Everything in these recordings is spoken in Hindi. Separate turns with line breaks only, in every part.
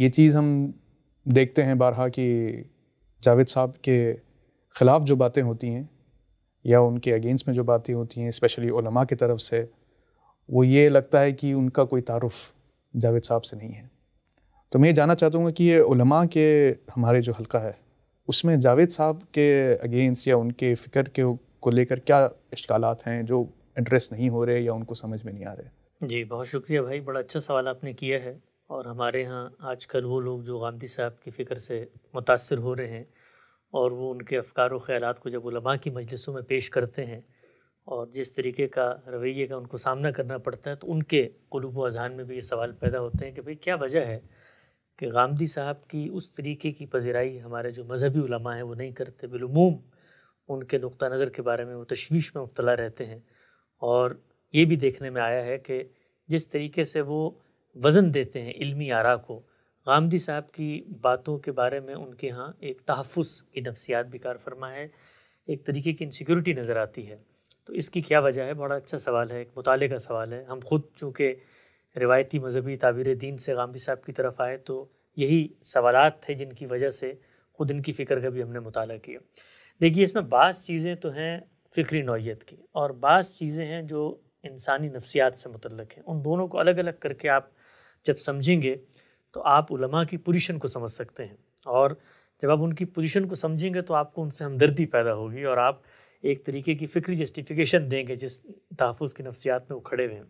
ये चीज़ हम देखते हैं बारहा कि जावेद साहब के ख़िलाफ़ जो बातें होती हैं या उनके अगेंस्ट में जो बातें होती हैं स्पेशली ओलमा की तरफ से वो ये लगता है कि उनका कोई तारफ़ जावेद साहब से नहीं है तो मैं ये जानना चाहता हूँ कि ये उलमा के हमारे जो हलका है उसमें जावेद साहब के अगेंस्ट या उनके फ़िक्र के को लेकर क्या इश्काल हैं जो एड्रेस नहीं हो रहे या उनको समझ में नहीं आ रहे जी बहुत शुक्रिया भाई बड़ा अच्छा सवाल आपने किया है और हमारे यहाँ आजकल वो लोग जो गांधी साहब की फ़िक्र से मुतासर हो रहे हैं और वो उनके अफकार व ख्याल को जब उलमा की मजलिसों में पेश करते हैं और जिस तरीके का रवैये का उनको सामना करना पड़ता है तो उनके कलूब अजहान में भी ये सवाल पैदा होते हैं कि भाई क्या वजह है कि गांधी साहब की उस तरीके की पजीराई हमारे जो मजहबी उलमा हैं वो नहीं करते बिलूम उनके नुक़ नज़र के बारे में वो तशवीश में मुबला रहते हैं और ये भी देखने में आया है कि जिस तरीके से वो वज़न देते हैं इल्मी आरा को गामदी साहब की बातों के बारे में उनके यहाँ एक तहफ़ की नफसियात भी कार फरमा है एक तरीके की इनसिक्योरिटी नज़र आती है तो इसकी क्या वजह है बड़ा अच्छा सवाल है एक मुताले का सवाल है हम खुद चूँकि रिवायती मजहबी ताबीर दीन से गामदी साहब की तरफ आए तो यही सवाल थे जिनकी वजह से ख़ुद इनकी फ़िक्र का भी हमने मुताल किया देखिए इसमें बास चीज़ें तो हैं फ़िक्री नौीयत की और बास चीज़ें हैं जो इंसानी नफसियात से मतलब हैं उन दोनों को अलग अलग करके आप जब समझेंगे तो आप उलमा की पोजीशन को समझ सकते हैं और जब आप उनकी पोजीशन को समझेंगे तो आपको उनसे हमदर्दी पैदा होगी और आप एक तरीके की फ़िक्री जस्टिफिकेशन देंगे जिस तहफ़ की नफसियात में वो खड़े हुए हैं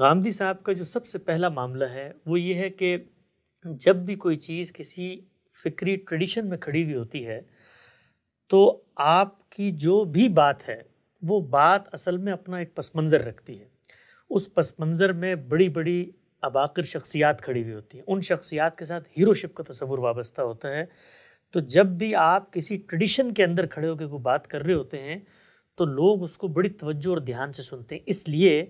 गांधी साहब का जो सबसे पहला मामला है वो ये है कि जब भी कोई चीज़ किसी फ़िक्री ट्रेडिशन में खड़ी हुई होती है तो आपकी जो भी बात है वो बात असल में अपना एक पस मंज़र रखती है उस पस मंज़र में बड़ी बड़ी अबाकर शख्सियात खड़ी हुई होती हैं उन शख्सियात के साथ हीरोशिप का तस्वुर वाबस्ता होता है तो जब भी आप किसी ट्रेडिशन के अंदर खड़े होकर कोई बात कर रहे होते हैं तो लोग उसको बड़ी तवज्जो और ध्यान से सुनते हैं इसलिए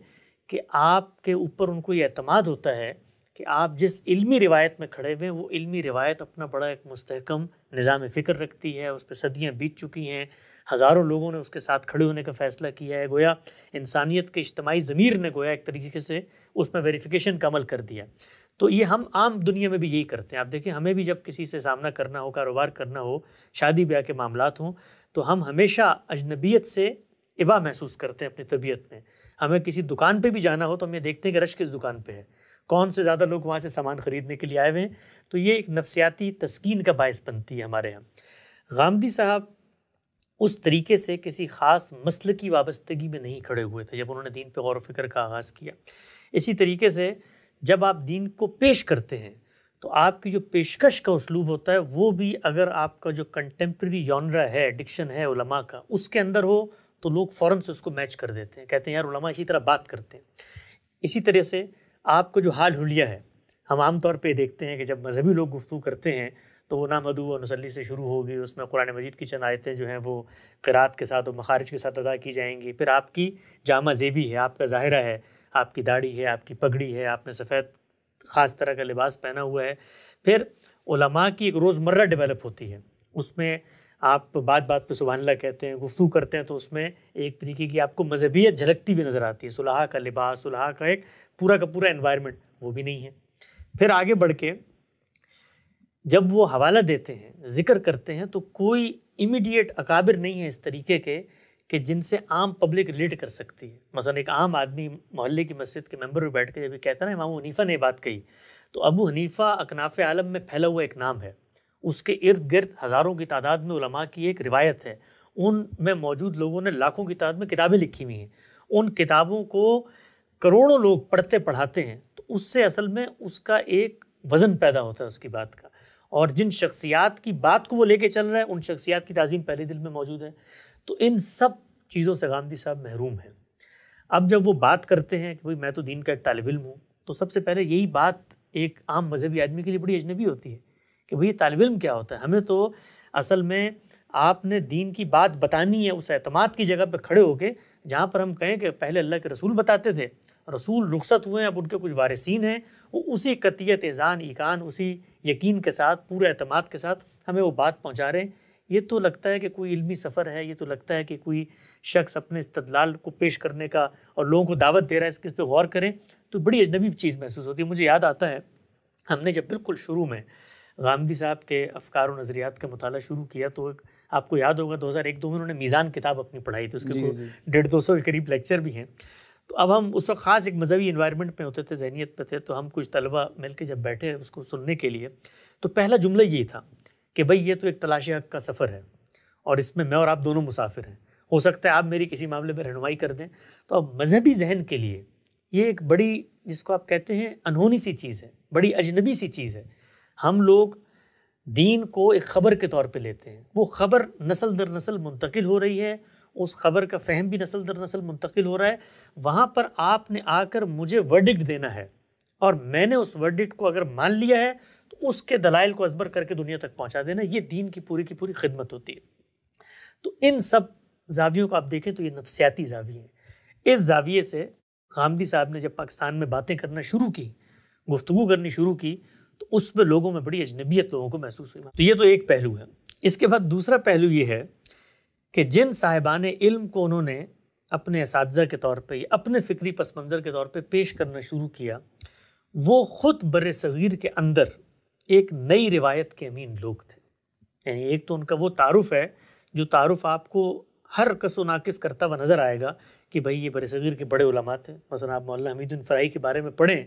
कि आपके ऊपर उनको ये अतमाद होता है कि आप जिस इल्मी रिवायत में खड़े हुए हैं वो इल्मी रिवायत अपना बड़ा एक मस्तकम निज़ाम फ़िक्र रखती है उस पर सदियाँ बीत चुकी हैं हज़ारों लोगों ने उसके साथ खड़े होने का फ़ैसला किया है गोया इंसानियत के इज्तमाही ज़मीर ने गोया एक तरीके से उसमें वेरिफिकेशन का अमल कर दिया तो ये हम आम दुनिया में भी यही करते हैं आप देखें हमें भी जब किसी से सामना करना हो कारोबार करना हो शादी ब्याह के मामला हों तो हम हमेशा अजनबीत से इबा महसूस करते हैं अपनी तबीयत में हमें किसी दुकान पर भी जाना हो तो हम ये देखते हैं कि रश किस दुकान पर है कौन से ज़्यादा लोग वहाँ से सामान ख़रीदने के लिए आए हुए हैं तो ये एक नफसियाती तस्किन का बायस बनती है हमारे यहाँ गांधी साहब उस तरीके से किसी ख़ास मसल की वाबस्तगी में नहीं खड़े हुए थे जब उन्होंने दीन पर गौर फिक्र का आगाज़ किया इसी तरीके से जब आप दीन को पेश करते हैं तो आपकी जो पेशकश का उसलूब होता है वो भी अगर आपका जो कंटेम्प्रेरी यौनरा है एडिक्शन है उलमा का उसके अंदर हो तो लोग फ़ौर से उसको मैच कर देते हैं कहते हैं यार उलमा इसी तरह बात करते हैं इसी तरह से आपका जो हाल हुलिया है हम आमतौर पर देखते हैं कि जब मजहबी लोग गुफ्तु करते हैं तो वो नाम अदू और नसली से शुरू होगी उसमें कुरान मजीद की चंद आयतें जो हैं वो किरात के साथ और मखारिज के साथ अदा की जाएंगी फिर आपकी जामा जेबी है आपका ज़ाहरा है आपकी दाढ़ी है आपकी पगड़ी है आपने सफ़ेद ख़ास तरह का लिबास पहना हुआ है फिर उलमा की एक रोज़मर्रा डेवलप होती है उसमें आप बात बात पर सुबहानला कहते हैं गुफ्तु करते हैं तो उसमें एक तरीके की आपको मजहबियत झलकती भी नज़र आती है सुलह का लिबास सुलह का एक पूरा का पूरा इन्वायरमेंट वो भी नहीं है फिर आगे बढ़ के जब वो हवाला देते हैं ज़िक्र करते हैं तो कोई इमीडिएट अकाबिर नहीं है इस तरीके के कि जिनसे आम पब्लिक रिलेट कर सकती है मसलन एक आम आदमी मोहल्ले की मस्जिद के मेंबर में बैठ के जब कहता ना मामू हनीफ़ा ने बात कही तो अबू हनीफ़ा अकनाफ़ आलम में फैला हुआ एक नाम है उसके इर्द गिर्द हज़ारों की तादाद में उलमा की एक रिवायत है उन में मौजूद लोगों ने लाखों की तादाद में किताबें लिखी हुई हैं उन किताबों को करोड़ों लोग पढ़ते पढ़ाते हैं तो उससे असल में उसका एक वज़न पैदा होता है उसकी बात का और जिन शख्सियात की बात को वो लेके चल रहा है उन शख्सियात की तज़ीम पहले दिल में मौजूद है तो इन सब चीज़ों से गांधी साहब महरूम हैं अब जब वो बात करते हैं कि भाई मैं तो दीन का एक तालब इम हूँ तो सबसे पहले यही बात एक आम मजहबी आदमी के लिए बड़ी अजनबी होती है कि भाई तालब इम क्या होता है हमें तो असल में आपने दीन की बात बतानी है उस अतमाद की जगह पर खड़े होके जहाँ पर हम कहें कि पहले अल्लाह के रसूल बताते थे रसूल रुखसत हुए हैं अब उनके कुछ वारसिन हैं वो उसी कतियत एजान ईकान उसी यकीन के साथ पूरे अतमाद के साथ हमें वो बात पहुँचा रहे हैं ये तो लगता है कि कोई इलमी सफ़र है ये तो लगता है कि कोई शख्स अपने इस्तलाल को पेश करने का और लोगों को दावत दे रहा है इसके इस पर गौर करें तो बड़ी अजनबी चीज़ महसूस होती है मुझे याद आता है हमने जब बिल्कुल शुरू में गांधी साहब के अफकार और नज़रियात का मताल शुरू किया तो एक आपको याद होगा 2001-2 में उन्होंने मीज़ान किताब अपनी पढ़ाई थी उसके डेढ़ दो सौ के करीब लेक्चर भी हैं तो अब हम उस वक्त ख़ास एक मज़हबी इन्वायरमेंट में होते थे जहनीत पे थे तो हम कुछ तलबा मिल के जब बैठे उसको सुनने के लिए तो पहला जुमला ये था कि भाई ये तो एक तलाश हक का सफ़र है और इसमें मैं और आप दोनों मुसाफिर हैं हो सकता है आप मेरी किसी मामले में रहनुमाई कर दें तो अब मजहबी जहन के लिए ये एक बड़ी जिसको आप कहते हैं अनहोनी सी चीज़ है बड़ी अजनबी सी चीज़ है हम लोग दीन को एक ख़बर के तौर पर लेते हैं वो ख़बर नस्ल दर नस्ल मुंतकिल हो रही है उस खबर का फहम भी नस्ल दर नस्ल मुंतकिल हो रहा है वहाँ पर आपने आकर मुझे वर्डिक्ट देना है और मैंने उस वर्डिक्ट को अगर मान लिया है तो उसके दलाइल को असबर करके दुनिया तक पहुँचा देना ये दीन की पूरी की पूरी खिदमत होती है तो इन सब जावियों को आप देखें तो ये नफसियाती जावी हैं इस जाविये से गांधी साहब ने जब पाकिस्तान में बातें करना शुरू की गुफ्तु करनी शुरू की तो उस पर लोगों में बड़ी अजनबियत लोगों को महसूस हुई तो ये तो एक पहलू है इसके बाद दूसरा पहलू ये है कि जिन साहिबान इल्म को उन्होंने अपने इस के तौर पर अपने फ़िक्री पस मंज़र के तौर पे पेश करना शुरू किया वो ख़ुद बर सग़ीर के अंदर एक नई रिवायत के अमीन लोग थे यानी एक तो उनका वो तारुफ़ है जो तारुफ़ आपको हर कसो नाकस करता हुआ नज़र आएगा कि भाई ये बर सग़ीर के बड़े उलमा थे मसलन आप मौला हमीदुल फ़राई के बारे में पढ़ें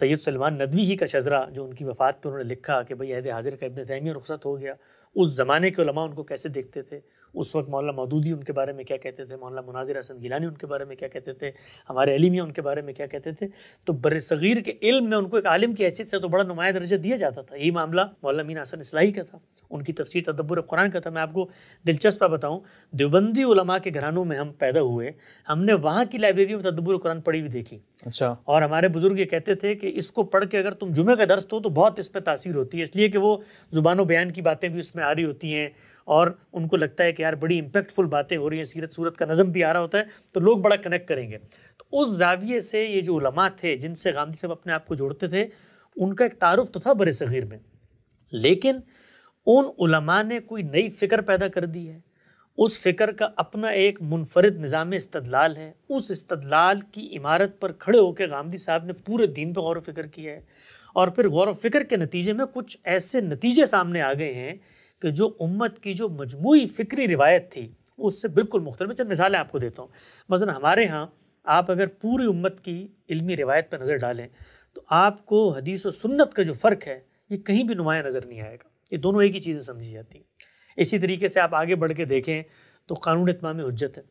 सैयद सलमान नदवी ही का शजरा जो उनकी वफ़ात पर उन्होंने लिखा कि भाई अहद हाजिर का इबन तैमिया रुख्सत हो गया उस ज़माने के उलमा उनको कैसे देखते थे उस वक्त मौलाना मदूदी उनके बारे में क्या कहते थे मौलाना मुनाजिर हसन गिलानी उनके बारे में क्या कहते थे हमारे अलीमिया उनके बारे में क्या कहते थे तो बर सग़ीर के इल्म में उनको एक आलिम की हैसियत से तो बड़ा नुमाया दर्जा दिया जाता था यही मामला मौलाना मीन हसन इसलाही का था उनकी तफसीर तदब्बर कुरान का था मैं आपको दिलचस्प बताऊँ देवबंदी उलमा के घरानों में हम पैदा हुए हमने वहाँ की लाइब्रेरी में तदब्बर कुरान पढ़ी हुई देखी अच्छा और हमारे बुजुर्ग ये कहते थे कि इसको पढ़ के अगर तुम जुमे का दर्श हो तो बहुत इस पर तासीर होती है इसलिए कि वो ज़ुबान बयान की बातें भी उसमें आ रही होती हैं और उनको लगता है कि यार बड़ी इम्पैक्टफुल बातें हो रही हैं सीरत सूरत का नज़म भी आ रहा होता है तो लोग बड़ा कनेक्ट करेंगे तो उस जाविये से ये जो उलमा थे जिनसे गांधी साहब अपने आप को जोड़ते थे उनका एक तारुफ तो था बरे सग़ीर में लेकिन उन उलमा ने कोई नई फ़िक्र पैदा कर दी है उस फ़िक्र का अपना एक मुनफरद निज़ाम इस्तदलाल है उस इस्तदलाल की इमारत पर खड़े होकर गांधी साहब ने पूरे दिन पर गौर व फिक्र किया है और फिर गौर व फिक्र के नतीजे में कुछ ऐसे नतीजे सामने आ गए हैं कि जो उम्मत की जो मजमू फ़िक्री रिवायत थी उससे बिल्कुल मुख्तर चंद मिसालें आपको देता हूँ मसा हमारे यहाँ आप अगर पूरी उम्मत की इल्मी रिवायत पर नज़र डालें तो आपको हदीस व सुन्नत का जो फ़र्क है ये कहीं भी नुमाया नज़र नहीं आएगा ये दोनों एक ही चीज़ें समझी जाती हैं इसी तरीके से आप आगे बढ़ के देखें तो कानून इतमाम हजत है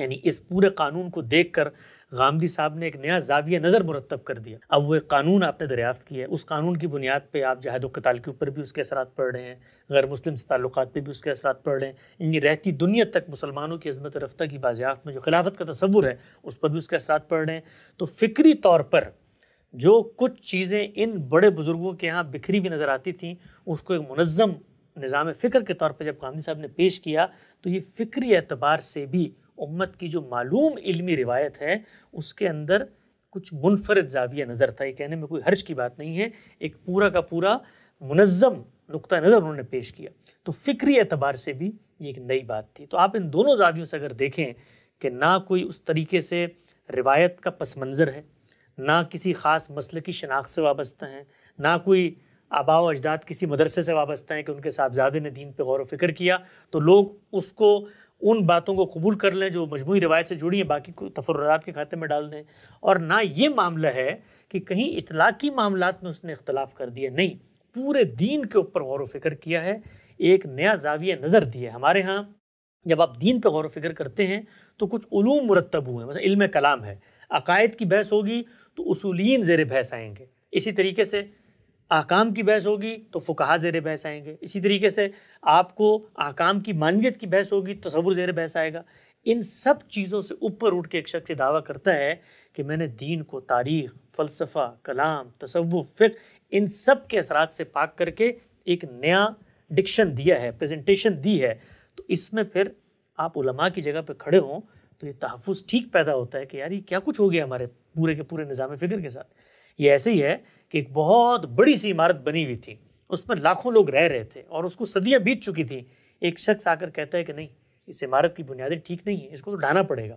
यानी इस पूरे कानून को देख कर गामदी साहब ने एक नया जाविया नज़र मुरतब कर दिया अब वो एक कानून आपने दरियाफ़्त किया है उस कानून की बुनियाद पर आप जहाद कताल के ऊपर भी उसके असरा पड़ रहे हैं गैर मुस्लिम से ताल्लुक पर भी उसके असरा पड़ रहे हैं इनकी रहती दुनिया तक मुसलमानों की अजमत रफ्तार की बाजियाफ्त में जो खिलाफत का तस्वुर है उस पर भी उसके असरा पड़ रहे हैं तो फ़िक्री तौर पर जो कुछ चीज़ें इन बड़े बुज़ुर्गों के यहाँ बिखरी हुई नज़र आती थी उसको एक मनज़म निज़ाम फ़िक्र के तौर पर जब गांधी साहब ने पेश किया तो ये फ़िक्री एतबार से भी उम्मत की जो मालूम इल्मी रिवायत है उसके अंदर कुछ मुनफरद जाविया नज़र था ये कहने में कोई हर्ज की बात नहीं है एक पूरा का पूरा मुनज़म नुक़ नज़र उन्होंने पेश किया तो फ़िक्री एतबार से भी ये एक नई बात थी तो आप इन दोनों जावियों से अगर देखें कि ना कोई उस तरीके से रिवायत का पस मंज़र है ना किसी ख़ास मसल की शनाख्त से वाबस्ता हैं ना कोई आबा अजदाद किसी मदरसे से वाबस्ता हैं कि उनके साहबजादे ने दीन पर गौर व फिक्र किया तो लोग उसको उन बातों को कबूल कर लें जो मजमू रवायत से जुड़ी हैं बाकी को तफरत के खाते में डाल दें और ना ये मामला है कि कहीं इतलाक़ी मामला में उसने इख्तलाफ कर दिया नहीं पूरे दीन के ऊपर गौर व किया है एक नया जाविया नज़र दिए हमारे यहाँ जब आप दीन पर गौर व करते हैं तो कुछ ूम मुरतब हुए हैं मतलब इल्म कलाम है अकायद की बहस होगी तो उसूलिन ज़ेर बहस आएंगे इसी तरीके से आकाम की बहस होगी तो फ़ुकाहा ज़ेर बहस आएंगे इसी तरीके से आपको आकाम की मानवियत की बहस होगी तस्वुर तो ज़ेर बहस आएगा इन सब चीज़ों से ऊपर उठ के एक शख्स दावा करता है कि मैंने दीन को तारीख फ़लसफ़ा कलाम तसवु फ़िक इन सब के असरात से पाक करके एक नया डिक्शन दिया है प्रेजेंटेशन दी है तो इसमें फिर आप उलमा की जगह पर खड़े हों तो ये तहफ़ ठीक पैदा होता है कि यार ये क्या कुछ हो गया हमारे पूरे के पूरे निज़ाम फ़िक्र के साथ ये ऐसे ही है कि एक बहुत बड़ी सी इमारत बनी हुई थी उसमें लाखों लोग रह रहे थे और उसको सदियाँ बीत चुकी थी एक शख्स आकर कहता है कि नहीं इस इमारत की बुनियादें ठीक नहीं है इसको तो ढाना पड़ेगा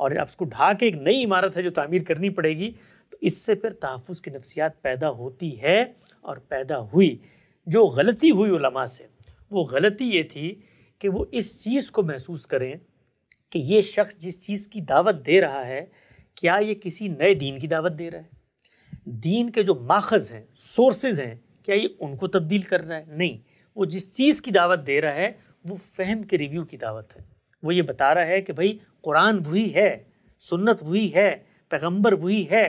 और अब उसको ढा के एक नई इमारत है जो तामीर करनी पड़ेगी तो इससे फिर तहफ़ की नफसियात पैदा होती है और पैदा हुई जो गलती हुई उलमा से वो गलती ये थी कि वो इस चीज़ को महसूस करें कि ये शख्स जिस चीज़ की दावत दे रहा है क्या ये किसी नए दीन की दावत दे रहा है दीन के जो माखज हैं सोर्सेज हैं क्या ये उनको तब्दील कर रहा है नहीं वो जिस चीज़ की दावत दे रहा है वो फहम के रिव्यू की दावत है वो ये बता रहा है कि भाई कुरान वही है सुन्नत वही है पैगंबर वही है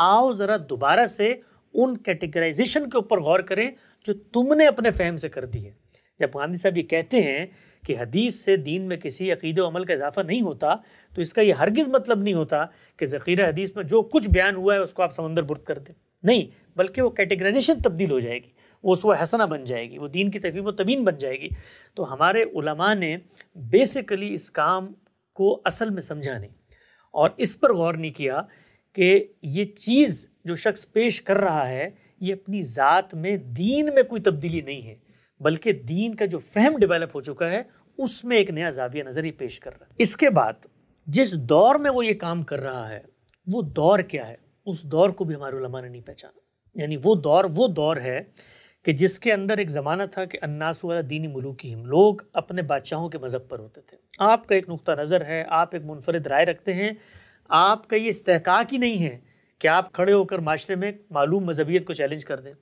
आओ ज़रा दोबारा से उन कैटेगराइजेशन के ऊपर गौर करें जो तुमने अपने फहम से कर दी है जब गांधी साहब ये कहते हैं कि हदीस से दीन में किसी अकीद अमल का इजाफा नहीं होता तो इसका यह हरगिज़ मतलब नहीं होता कि ज़ख़ीरा हदीस में जो कुछ बयान हुआ है उसको आप समंदर बुर्द कर दें नहीं बल्कि वो कैटेगराइजेशन तब्दील हो जाएगी वो उस हसना बन जाएगी वो दीन की तकवीम तबीन बन जाएगी तो हमारे उलमा ने बेसिकली इस काम को असल में समझा नहीं और इस पर गौर नहीं किया कि ये चीज़ जो शख्स पेश कर रहा है ये अपनी ज़ात में दीन में कोई तब्दीली नहीं है बल्कि दीन का जो फहम डेवलप हो चुका है उसमें एक नया जाविया नज़र ही पेश कर रहा है इसके बाद जिस दौर में वो ये काम कर रहा है वो दौर क्या है उस दौर को भी हमारे ने नहीं पहचाना यानी वो दौर वो दौर है कि जिसके अंदर एक ज़माना था कि अन्नास वाला दीनी मलूक हम लोग अपने बादशाहों के मज़हब पर होते थे आपका एक नुक़ नज़र है आप एक मुनफरद राय रखते हैं आपका ये इस्तेकाक ही नहीं है कि आप खड़े होकर माशरे में मालूम मजहबियत को चैलेंज कर दें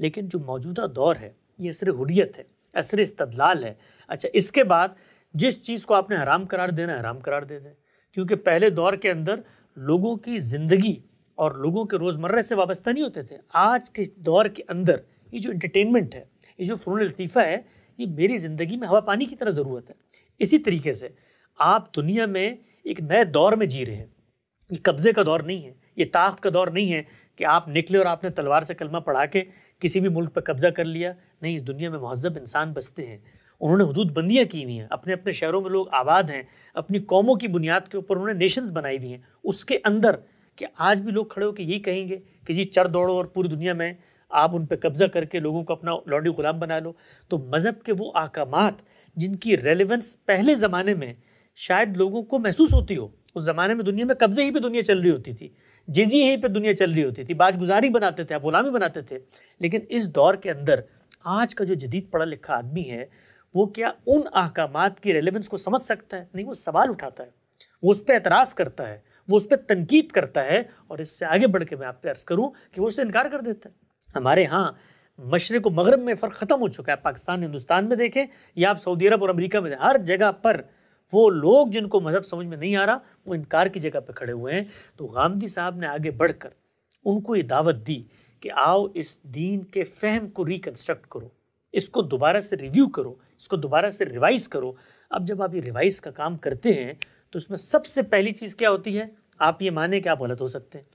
लेकिन जो मौजूदा दौर है ये असर हुरियत है असर इस्तदलाल है अच्छा इसके बाद जिस चीज़ को आपने हराम करार देना हराम करार दे दें क्योंकि पहले दौर के अंदर लोगों की ज़िंदगी और लोगों के रोज़मर्रे से वाबस्ता नहीं होते थे आज के दौर के अंदर ये जो इंटरटेनमेंट है ये जो फ़नून लतीफ़ा है ये मेरी ज़िंदगी में हवा पानी की तरह ज़रूरत है इसी तरीके से आप दुनिया में एक नए दौर में जी रहे हैं ये कब्ज़े का दौर नहीं है ये ताकत का दौर नहीं है कि आप निकले और आपने तलवार से कलमा पढ़ा के किसी भी मुल्क पर कब्ज़ा कर लिया नहीं इस दुनिया में महजब इंसान बसते हैं उन्होंने हदूद बंदियाँ की हुई हैं अपने अपने शहरों में लोग आबाद हैं अपनी कौमों की बुनियाद के ऊपर उन्होंने नेशंस बनाई हुई हैं उसके अंदर कि आज भी लोग खड़े होकर यही कहेंगे कि जी चर दौड़ो और पूरी दुनिया में आप उन पर कब्ज़ा करके लोगों को अपना लॉन्डी गुलाम बना लो तो मज़हब के वो अहकाम जिनकी रेलिवेंस पहले ज़माने में शायद लोगों को महसूस होती हो उस ज़माने में दुनिया में कब्ज़े ही पे दुनिया चल रही होती थी जेजी ही पे दुनिया चल रही होती थी बाजगुजारी बनाते थे आप गुलामी बनाते थे लेकिन इस दौर के अंदर आज का जो जदीद पढ़ा लिखा आदमी है वो क्या उन अहकाम की रेलिवेंस को समझ सकता है नहीं वो सवाल उठाता है वो उस पर एतराज़ करता है वो उस पर तनकीद करता है और इससे आगे बढ़ के मैं आप पे अर्ज़ करूँ कि वो उससे इनकार कर देता है हमारे यहाँ मशरक व मगरब में फ़र्क ख़त्म हो चुका है पाकिस्तान हिंदुस्तान में देखें या आप सऊदी अरब और अमरीका में हर जगह पर वो लोग जिनको मज़हब समझ में नहीं आ रहा वो इनकार की जगह पर खड़े हुए हैं तो गांधी साहब ने आगे बढ़ कर उनको ये दावत दी कि आओ इस दीन के फहम को रिकन्स्ट्रक्ट करो इसको दोबारा से रिव्यू करो इसको दोबारा से रिवाइज़ करो अब जब आप ये रिवाइज़ का काम करते हैं तो उसमें सबसे पहली चीज़ क्या होती है आप ये माने कि आप गलत हो सकते हैं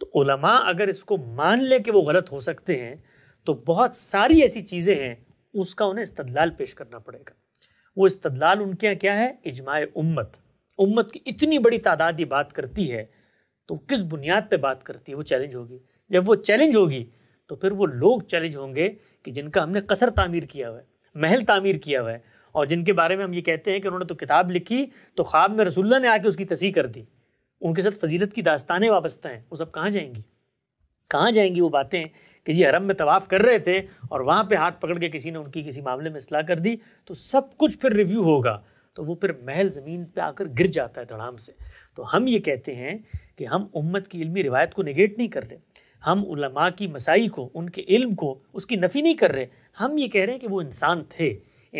तो उलमा अगर इसको मान ले कि वो गलत हो सकते हैं तो बहुत सारी ऐसी चीज़ें हैं उसका उन्हें इस्तदलाल पेश करना पड़ेगा वो इस्तदलाल उनके यहाँ क्या है इजमाय उम्मत उम्मत की इतनी बड़ी तादाद ये बात करती है तो किस बुनियाद पे बात करती है वो चैलेंज होगी जब वो चैलेंज होगी तो फिर वो लोग चैलेंज होंगे कि जिनका हमने कसर तामीर किया हुआ है महल तामीर किया हुआ है और जिनके बारे में हम ये कहते हैं कि उन्होंने तो किताब लिखी तो ख्वाब में रसुल्ला ने आके उसकी तसीह कर दी उनके साथ फजीलत की दास्तानें वाबस्ता हैं वो सब कहाँ जाएंगी कहाँ जाएंगी वो बातें कि जी हरम में तवाफ़ कर रहे थे और वहाँ पे हाथ पकड़ के किसी ने उनकी किसी मामले में असलाह कर दी तो सब कुछ फिर रिव्यू होगा तो वो फिर महल ज़मीन पे आकर गिर जाता है धड़ाम से तो हम ये कहते हैं कि हम उम्मत की इल्मी रिवायत को निगेट नहीं कर रहे हम उलमा की मसाई को उनके इल्म को उसकी नफ़ी नहीं कर रहे हम ये कह रहे हैं कि वो इंसान थे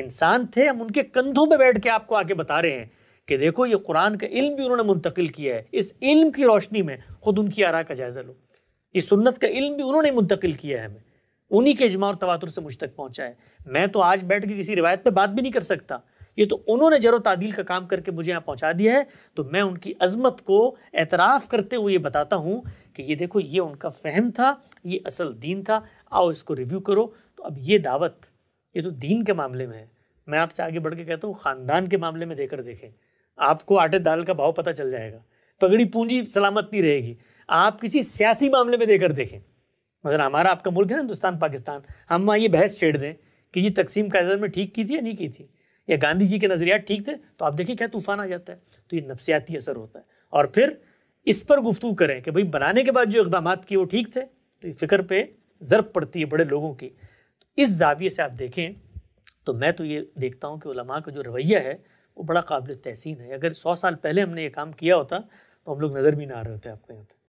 इंसान थे हम उनके कंधों पे बैठ के आपको आके बता रहे हैं कि देखो ये कुरान का इल्म भी उन्होंने मुंतकिल किया है इस इल्म की रोशनी में ख़ुद उनकी आरा का जायज़ा लो ये सुन्नत का इल्म भी उन्होंने मुंतकिल किया है हमें उन्हीं के इजमा और तवातुर से मुझ तक पहुँचा है मैं तो आज बैठ के किसी रिवायत पर बात भी नहीं कर सकता ये तो उन्होंने जरो तादील का काम करके मुझे यहाँ पहुँचा दिया है तो मैं उनकी अजमत को एतराफ़ करते हुए ये बताता हूँ कि ये देखो ये उनका फ़हम था ये असल दीन था आओ इसको रिव्यू करो तो अब ये दावत ये तो दीन के मामले में है मैं आपसे आगे बढ़ के कहता हूँ ख़ानदान के मामले में देकर देखें आपको आटे दाल का भाव पता चल जाएगा पगड़ी पूंजी सलामत नहीं रहेगी आप किसी सियासी मामले में देकर देखें मगर हमारा आपका मुल्क है ना हिंदुस्तान पाकिस्तान हम वहाँ ये बहस छेड़ दें कि ये तकसीम कायदा में ठीक की थी या नहीं की थी या गांधी जी के नज़रियात ठीक थे तो आप देखिए क्या तूफान आ जाता है तो ये नफसियाती असर होता है और फिर इस पर गुफ्तु करें कि भाई बनाने के बाद जो इकदाम किए वो ठीक थे तो इस फिक्र पर ज़रब पड़ती है बड़े लोगों की तो इस जाविये से आप देखें तो मैं तो ये देखता हूँ कि उलमा का जो रवैया है वो बड़ा काबिल तहसीन है अगर सौ साल पहले हमने ये काम किया होता तो हम लोग नज़र भी ना आ रहे होते आपको यहाँ पर